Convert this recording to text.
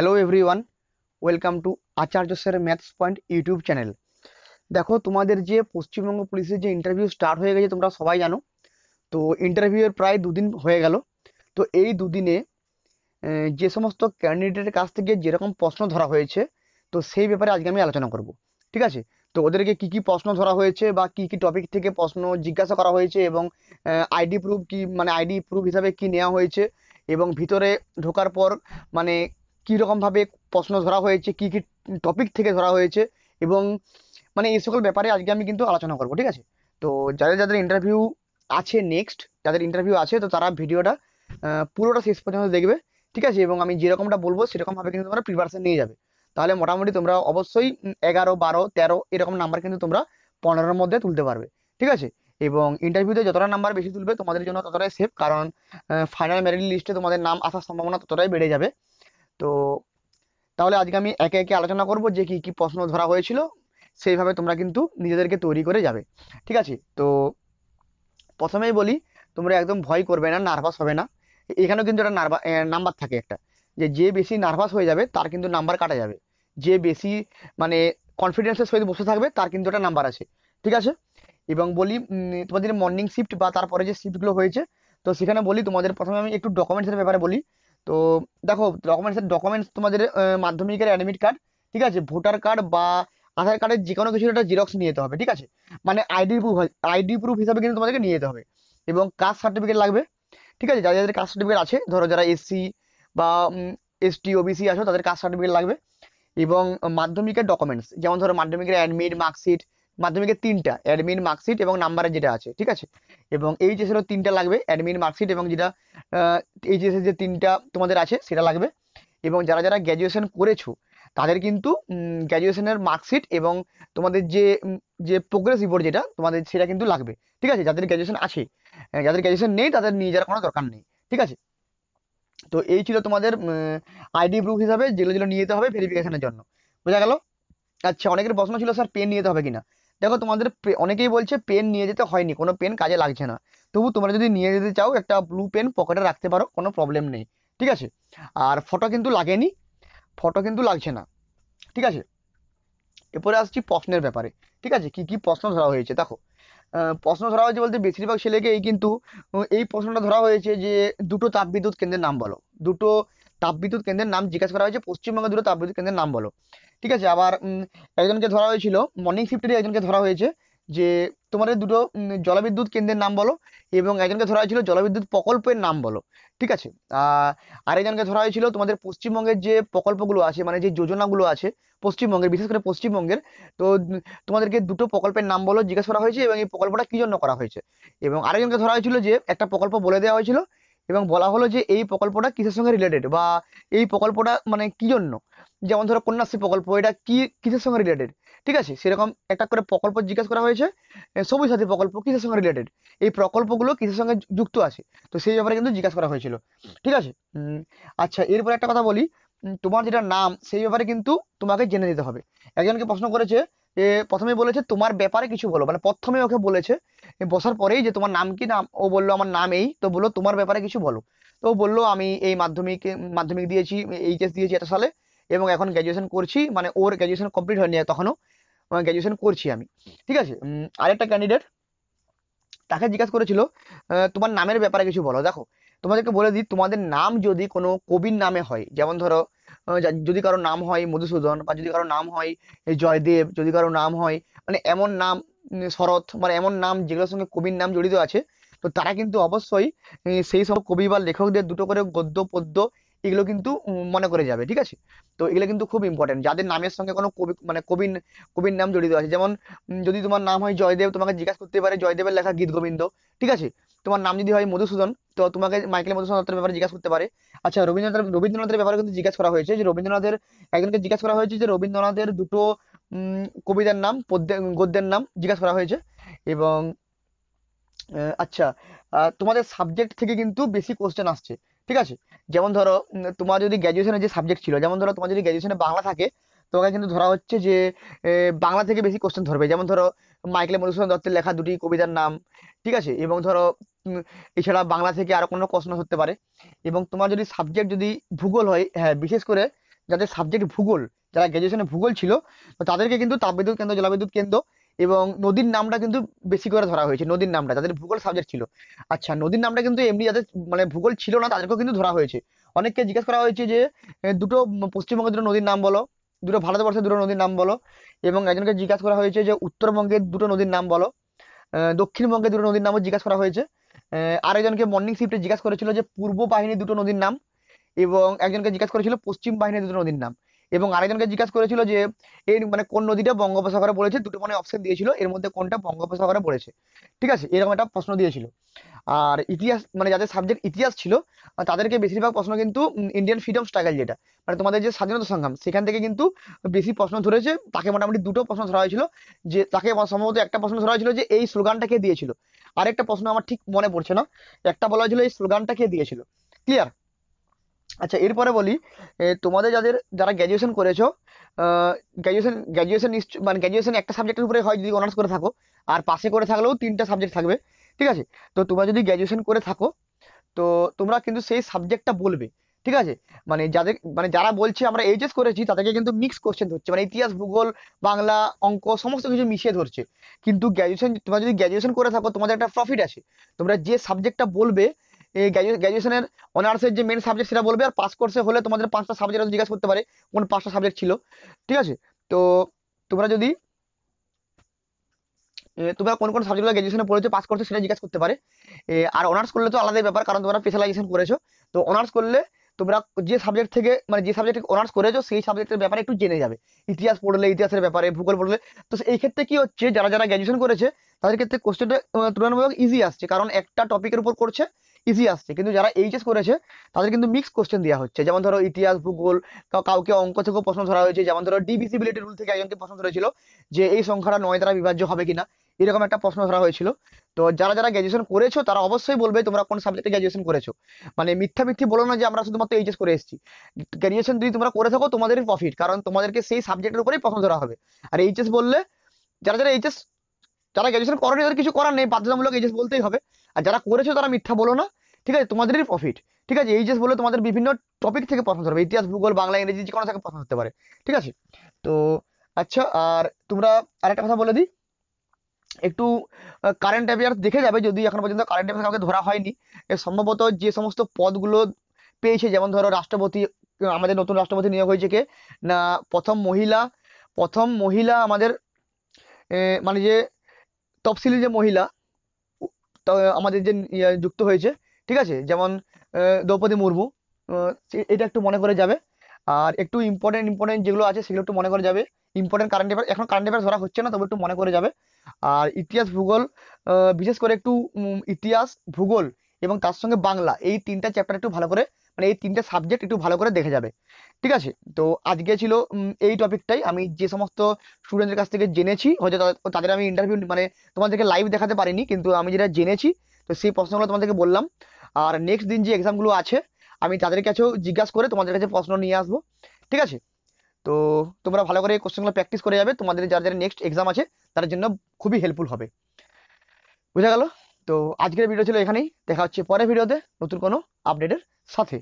hello everyone welcome to Acharya sir maths point YouTube channel দেখো তোমাদের যে পশ্চিমবঙ্গ পুলিশের যে ইন্টারভিউ স্টার্ট হয়ে গেছে তোমরা সবাই জানো তো ইন্টারভিউয়ের প্রায় দুদিন হয়ে গেল তো এই দুদিনে যে সমস্ত ক্যান্ডিডেটের কাছ থেকে যেরকম প্রশ্ন ধরা হয়েছে তো সেই ব্যাপারে আজকে আমি আলোচনা করব ঠিক আছে তো ওদেরকে কি কি প্রশ্ন ধরা হয়েছে বা কি কি টপিক থেকে প্রশ্ন জিজ্ঞাসা করা হয়েছে এবং আইডি প্রুফ কি মানে আইডি প্রুফ হিসাবে কি নেওয়া হয়েছে এবং ভিতরে ঢোকার পর মানে কীরকমভাবে প্রশ্ন ধরা হয়েছে কী কী টপিক থেকে ধরা হয়েছে এবং মানে এই সকল ব্যাপারে আজকে আমি কিন্তু আলোচনা করবো ঠিক আছে তো যাদের যাদের ইন্টারভিউ আছে নেক্সট যাদের ইন্টারভিউ আছে তো তারা ভিডিওটা পুরোটা শেষ পর্যন্ত দেখবে ঠিক আছে এবং আমি যেরকমটা বলবো সেরকমভাবে কিন্তু তোমরা প্রিপারেশান নিয়ে যাবে তাহলে মোটামুটি তোমরা অবশ্যই এগারো বারো তেরো এরকম নাম্বার কিন্তু তোমরা পনেরোর মধ্যে তুলতে পারবে ঠিক আছে এবং ইন্টারভিউতে যতটা নাম্বার বেশি তুলবে তোমাদের জন্য ততটাই সেফ কারণ ফাইনাল মেরিট লিস্টে তোমাদের নাম আসার সম্ভাবনা ততটাই বেড়ে যাবে তো তাহলে আজকে আমি একে একে আলোচনা করব যে কি কি প্রশ্ন ধরা হয়েছিল সেইভাবে তোমরা কিন্তু নিজেদেরকে তৈরি করে যাবে ঠিক আছে তো প্রথমেই বলি তোমরা একদম ভয় করবে না নার্ভাস হবে না এখানেও কিন্তু একটা নার্ভা নাম্বার থাকে একটা যে যে বেশি নার্ভাস হয়ে যাবে তার কিন্তু নাম্বার কাটা যাবে যে বেশি মানে কনফিডেন্সের সহিত বসে থাকবে তার কিন্তু একটা নাম্বার আছে ঠিক আছে এবং বলি তোমাদের মর্নিং শিফট বা তারপরে যে শিফটগুলো হয়েছে তো সেখানে বলি তোমাদের প্রথমে আমি একটু ডকুমেন্টসের ব্যাপারে বলি তো দেখো ডকুমেন্টসের ডকুমেন্টস তোমাদের মাধ্যমিকের অ্যাডমিট কার্ড ঠিক আছে ভোটার কার্ড বা আধার কার্ডের যে কোনো কিছু একটা জেরক্স নিয়ে যেতে হবে ঠিক আছে মানে আইডি প্রুফ আইডি প্রুফ হিসাবে কিন্তু তোমাদেরকে নিয়ে যেতে হবে এবং কাস্ট সার্টিফিকেট লাগবে ঠিক আছে যাদের যাদের কাস্ট সার্টিফিকেট আছে ধরো যারা এসসি বা এসটি ওবিসি আছো তাদের কাস্ট সার্টিফিকেট লাগবে এবং মাধ্যমিকের ডকুমেন্টস যেমন ধরো মাধ্যমিকের অ্যাডমিট মার্কশিট মাধ্যমিকে তিনটা অ্যাডমিন মার্কশিট এবং নাম্বারের যেটা আছে ঠিক আছে এবং এইচএসেরও তিনটা লাগবে অ্যাডমিন মার্কশিট এবং যেটা এইচএসের যে তিনটা তোমাদের আছে সেটা লাগবে এবং যারা যারা গ্র্যাজুয়েশন করেছো তাদের কিন্তু গ্র্যাজুয়েশনের মার্কশিট এবং তোমাদের যে যে প্রোগ্রেস রিপোর্ট যেটা তোমাদের সেটা কিন্তু লাগবে ঠিক আছে যাদের গ্র্যাজুয়েশন আছে যাদের গ্র্যাজুয়েশন নেই তাদের নিয়ে যাওয়ার কোনো দরকার নেই ঠিক আছে তো এই ছিল তোমাদের আইডি প্রুফ হিসাবে যেগুলো যেগুলো নিয়ে যেতে হবে ভেরিফিকেশনের জন্য বোঝা গেল আচ্ছা অনেকের প্রশ্ন ছিল স্যার পেন নিয়ে যেতে হবে কিনা দেখো তোমাদের অনেকেই বলছে পেন নিয়ে যেতে হয়নি কোনো পেন কাজে লাগছে না তবু তোমরা যদি নিয়ে যেতে চাও একটা ব্লু পেন পকেটে রাখতে পারো কোনো প্রবলেম নেই ঠিক আছে আর ফটো কিন্তু লাগেনি ফটো কিন্তু লাগছে না ঠিক আছে এরপরে আসছি প্রশ্নের ব্যাপারে ঠিক আছে কি কি প্রশ্ন ধরা হয়েছে দেখো প্রশ্ন ধরা হয়েছে বলতে বেশিরভাগ ছেলেকেই কিন্তু এই প্রশ্নটা ধরা হয়েছে যে দুটো তাপবিদ্যুৎ কেন্দ্রের নাম বলো দুটো তাপবিদ্যুৎ কেন্দ্রের নাম জিজ্ঞাসা করা হয়েছে পশ্চিমবঙ্গের দুটো তাপবিদ্যুৎ কেন্দ্রের নাম বলো ঠিক আছে আবার একজনকে ধরা হয়েছিল মর্নিং শিফটেরই একজনকে ধরা হয়েছে যে তোমাদের দুটো জলবিদ্যুৎ কেন্দ্রের নাম বলো এবং একজনকে ধরা হয়েছিল জলবিদ্যুৎ প্রকল্পের নাম বলো ঠিক আছে আরেকজনকে ধরা হয়েছিল তোমাদের পশ্চিমবঙ্গের যে প্রকল্পগুলো আছে মানে যে যোজনাগুলো আছে পশ্চিমবঙ্গের বিশেষ করে পশ্চিমবঙ্গের তো তোমাদেরকে দুটো প্রকল্পের নাম বলো জিজ্ঞেস করা হয়েছে এবং এই প্রকল্পটা কী জন্য করা হয়েছে এবং আরেকজনকে ধরা হয়েছিল যে একটা প্রকল্প বলে দেওয়া হয়েছিল এবং বলা হলো যে এই প্রকল্পটা কিসের সঙ্গে রিলেটেড বা এই প্রকল্পটা মানে কী জন্য যেমন ধরো কন্যাশ্রী প্রকল্প এটা কি কিসের সঙ্গে রিলেটেড ঠিক আছে সেরকম একটা করে প্রকল্প জিজ্ঞাসা করা হয়েছে সবুজ সাথী প্রকল্প কিসের সঙ্গে রিলেটেড এই প্রকল্পগুলো কিসের সঙ্গে যুক্ত আছে তো সেই ব্যাপারে কিন্তু জিজ্ঞাসা করা হয়েছিল ঠিক আছে আচ্ছা এরপরে একটা কথা বলি তোমার যেটা নাম সেই ব্যাপারে কিন্তু তোমাকে জেনে নিতে হবে একজনকে প্রশ্ন করেছে প্রথমে বলেছে তোমার ব্যাপারে কিছু বলো মানে প্রথমে ওকে বলেছে বসার পরেই যে তোমার নাম কি নাম ও বললো আমার নাম এই তো বললো তোমার ব্যাপারে কিছু বলো তো বললো আমি এই মাধ্যমিক মাধ্যমিক দিয়েছি এইচএস দিয়েছি এটা সালে এবং এখন গ্রাজুয়েশন করছি মানে ওর গ্রাজুয়েশন কমপ্লিট হয়নি তখনও গ্রাজুয়েশন মানে করছি আমি ঠিক আছে আরেকটা ক্যান্ডিডেট তাকে জিজ্ঞাসা করেছিল তোমার নামের ব্যাপারে কিছু বলো দেখো তোমাদেরকে বলে দিই তোমাদের নাম যদি কোনো কবির নামে হয় যেমন ধরো যদি কারো নাম হয় মধুসূদন বা যদি কারো নাম হয় জয়দেব যদি কারো নাম হয় মানে এমন নাম শরৎ মানে এমন নাম যেগুলোর সঙ্গে কবির নাম জড়িত আছে তো তারা কিন্তু অবশ্যই সেই সব কবি বা লেখকদের দুটো করে গদ্য পদ্য এগুলো কিন্তু মনে করে যাবে ঠিক আছে তো এগুলো কিন্তু খুব ইম্পর্টেন্ট যাদের নামের সঙ্গে কোনো কবি মানে কবির কবির নাম জড়িত আছে যেমন যদি তোমার নাম হয় জয়দেব তোমাকে জিজ্ঞাসা করতে পারে জয়দেবের লেখা গীত গোবিন্দ ঠিক আছে তোমার নাম যদি হয় মধুসূদন তো তোমাকে মাইকেল মধুসূদন দত্তের ব্যাপারে জিজ্ঞাসা করতে পারে আচ্ছা রবীন্দ্রনাথের রবীন্দ্রনাথের ব্যাপারে কিন্তু জিজ্ঞাসা করা হয়েছে যে রবীন্দ্রনাথের একজনকে জিজ্ঞাসা করা হয়েছে যে রবীন্দ্রনাথের দুটো কবিতার নাম গদ্যের নাম জিজ্ঞাসা করা হয়েছে এবং আচ্ছা তোমাদের সাবজেক্ট থেকে কিন্তু বেশি কোশ্চেন আসছে ঠিক আছে যেমন ধরো তোমার যদি গ্র্যাজুয়েশনের যে সাবজেক্ট ছিল যেমন ধরো তোমার যদি গ্র্যাজুয়েশনে বাংলা থাকে তোমাকে কিন্তু ধরা হচ্ছে যে বাংলা থেকে বেশি কোশ্চেন ধরবে যেমন ধরো মাইকেল মধুসূদন দত্তের লেখা দুটি কবিতার নাম ঠিক আছে এবং ধরো এছাড়া বাংলা থেকে আর কোনো প্রশ্ন হতে পারে এবং তোমার যদি সাবজেক্ট যদি ভূগোল হয় হ্যাঁ বিশেষ করে যাদের সাবজেক্ট ভূগোল যারা গ্রাজুয়েশনে ভূগোল ছিল তাদেরকে কিন্তু তাপবিদ্যুৎ কেন্দ্র জলবিদ্যুৎ কেন্দ্র এবং নদীর নামটা কিন্তু বেশি করে ধরা হয়েছে নদীর নামটা যাদের ভূগোল সাবজেক্ট ছিল আচ্ছা নদীর নামটা কিন্তু এমনি যাদের মানে ভূগোল ছিল না তাদেরকেও কিন্তু ধরা হয়েছে অনেককে জিজ্ঞেস করা হয়েছে যে দুটো পশ্চিমবঙ্গের দুটো নদীর নাম বলো দুটো ভারতবর্ষের দুটো নদীর নাম বলো এবং একজনকে জিজ্ঞাসা করা হয়েছে যে উত্তরবঙ্গের দুটো নদীর নাম বলো দক্ষিণবঙ্গে দুটো নদীর নামও জিজ্ঞাসা করা হয়েছে আরেকজনকে মর্নিং শিফটে জিজ্ঞাসা করেছিল যে পূর্ব বাহিনী দুটো নদীর নাম এবং একজনকে জিজ্ঞাসা করেছিল পশ্চিম বাহিনীর দুটো নদীর নাম এবং আরেকজনকে জিজ্ঞাসা করেছিল যে এর মানে কোন নদীটা বঙ্গোপসাগরে পড়েছে দুটো মানে অপশন দিয়েছিল এর মধ্যে কোনটা বঙ্গোপসাগরে পড়েছে ঠিক আছে এরকম একটা প্রশ্ন দিয়েছিল আর ইতিহাস মানে যাদের সাবজেক্ট ইতিহাস ছিল তাদেরকে বেশিরভাগ প্রশ্ন কিন্তু ইন্ডিয়ান ফ্রিডম স্ট্রাগল যেটা মানে তোমাদের যে স্বাধীনতা সংগ্রাম সেখান থেকে কিন্তু বেশি প্রশ্ন ধরেছে তাকে মোটামুটি দুটো প্রশ্ন ধরা হয়েছিল যে তাকে সম্ভবত একটা প্রশ্ন ধরা হয়েছিল যে এই স্লোগানটা কে দিয়েছিল আরেকটা প্রশ্ন আমার ঠিক মনে পড়ছে না একটা বলা হয়েছিল এই স্লোগানটা কে দিয়েছিল ক্লিয়ার আচ্ছা এরপরে বলি তোমাদের যাদের যারা গ্র্যাজুয়েশন করেছো গ্র্যাজুয়েশন গ্র্যাজুয়েশন মানে গ্র্যাজুয়েশন একটা সাবজেক্টের উপরে হয় যদি অনার্স করে থাকো আর পাশে করে থাকলেও তিনটা সাবজেক্ট থাকবে ঠিক আছে তো তোমরা যদি গ্র্যাজুয়েশন করে থাকো তো তোমরা কিন্তু সেই সাবজেক্টটা বলবে ঠিক আছে মানে যাদের মানে যারা বলছে আমরা এইচএস করেছি তাদেরকে কিন্তু মিক্স কোশ্চেন ধরছে মানে ইতিহাস ভূগোল বাংলা অঙ্ক সমস্ত কিছু মিশিয়ে ধরছে কিন্তু গ্র্যাজুয়েশন তোমরা যদি গ্র্যাজুয়েশন করে থাকো তোমাদের একটা প্রফিট আছে তোমরা যে সাবজেক্টটা বলবে এই গ্র্যাজুয়েশনের অনার্সের যে মেন সাবজেক্ট সেটা বলবে আর পাস কোর্সে হলে তোমাদের পাঁচটা সাবজেক্ট জিজ্ঞাসা করতে পারে কোন পাঁচটা সাবজেক্ট ছিল ঠিক আছে তো তোমরা যদি তোমরা কোন কোন সাবজেক্টগুলো গ্র্যাজুয়েশনে পড়েছো পাস করছো সেটা জিজ্ঞাসা করতে পারে আর অনার্স করলে তো আলাদা ব্যাপার কারণ তোমরা স্পেশালাইজেশন করেছো তো অনার্স করলে তোমরা যে সাবজেক্ট থেকে মানে যে সাবজেক্ট অনার্স করেছো সেই সাবজেক্টের ব্যাপারে একটু জেনে যাবে ইতিহাস পড়লে ইতিহাসের ব্যাপারে ভূগোল পড়লে তো এই ক্ষেত্রে কি হচ্ছে যারা যারা গ্র্যাজুয়েশন করেছে তাদের ক্ষেত্রে কোশ্চেনটা তুলনামূলক ইজি আসছে কারণ একটা টপিকের উপর করছে ইজি আসছে কিন্তু যারা এইচএস করেছে তাদের কিন্তু মিক্স কোশ্চেন দেওয়া হচ্ছে যেমন ধরো ইতিহাস ভূগোল কাউকে অঙ্ক থেকেও প্রশ্ন ধরা হয়েছে যেমন ধরো ডিভিসিবিলিটি রুল থেকে একজনকে প্রশ্ন ধরেছিল যে এই সংখ্যাটা নয় দ্বারা বিভাজ্য হবে কিনা এরকম একটা প্রশ্ন ধরা হয়েছিল তো যারা যারা গ্র্যাজুয়েশন করেছো তারা অবশ্যই বলবে তোমরা কোন সাবজেক্টে গ্র্যাজুয়েশন করেছো মানে মিথ্যা মিথ্যি বলো না যে আমরা শুধুমাত্র এইচএস করে এসেছি গ্র্যাজুয়েশন যদি তোমরা করে থাকো তোমাদেরই প্রফিট কারণ তোমাদেরকে সেই সাবজেক্টের উপরেই প্রশ্ন ধরা হবে আর এইচএস বললে যারা যারা এইচএস যারা গ্রাজুয়েশন করেনি তাদের কিছু করার নেই বাধ্যতামূলক এইচএস বলতেই হবে আর যারা করেছো তারা মিথ্যা বলো না ঠিক আছে তোমাদেরই প্রফিট ঠিক আছে এইচএস বলে তোমাদের বিভিন্ন টপিক থেকে প্রশ্ন হবে ইতিহাস ভূগোল বাংলা ইংরেজি যে কোনো থেকে প্রশ্ন হতে পারে ঠিক আছে তো আচ্ছা আর তোমরা আরেকটা কথা বলে দিই একটু কারেন্ট অ্যাফেয়ার্স দেখে যাবে যদি এখন পর্যন্ত কারেন্ট অ্যাফেয়ার্স ধরা হয়নি সম্ভবত যে সমস্ত পদগুলো পেয়েছে যেমন ধরো রাষ্ট্রপতি আমাদের নতুন রাষ্ট্রপতি নিয়োগ হয়েছে কে না প্রথম মহিলা প্রথম মহিলা আমাদের মানে যে তফসিলি যে মহিলা আমাদের যে ইয়ে যুক্ত হয়েছে ঠিক আছে যেমন দ্রৌপদী মুর্মু এটা একটু মনে করে যাবে আর একটু ইম্পর্টেন্ট ইম্পর্টেন্ট যেগুলো আছে সেগুলো একটু মনে করে যাবে ইম্পর্টেন্ট কারেন্ট অ্যাফেয়ার এখন কারেন্ট অ্যাফেয়ার ধরা হচ্ছে না তবে একটু মনে করে যাবে আর ইতিহাস ভূগোল বিশেষ করে একটু ইতিহাস ভূগোল এবং তার সঙ্গে বাংলা এই তিনটা চ্যাপ্টার একটু ভালো করে মানে এই তিনটা সাবজেক্ট একটু ভালো করে দেখে যাবে ঠিক আছে তো আজকে ছিল এই টপিকটাই আমি যে সমস্ত স্টুডেন্টদের কাছ থেকে জেনেছি হয়তো তাদের আমি ইন্টারভিউ মানে তোমাদেরকে লাইভ দেখাতে পারিনি কিন্তু আমি যেটা জেনেছি তো সেই প্রশ্নগুলো তোমাদেরকে বললাম আর নেক্সট দিন যে এক্সামগুলো আছে আমি তাদের কাছেও জিজ্ঞাসা করে তোমাদের কাছে প্রশ্ন নিয়ে আসবো ঠিক আছে তো তোমরা ভালো করে এই কোশ্চেনগুলো প্র্যাকটিস করে যাবে তোমাদের যার যার নেক্সট এক্সাম আছে তার জন্য খুবই হেল্পফুল হবে বুঝা গেল তো আজকের ভিডিও ছিল এখানেই দেখা হচ্ছে পরের ভিডিওতে নতুন কোনো আপডেটের সাথে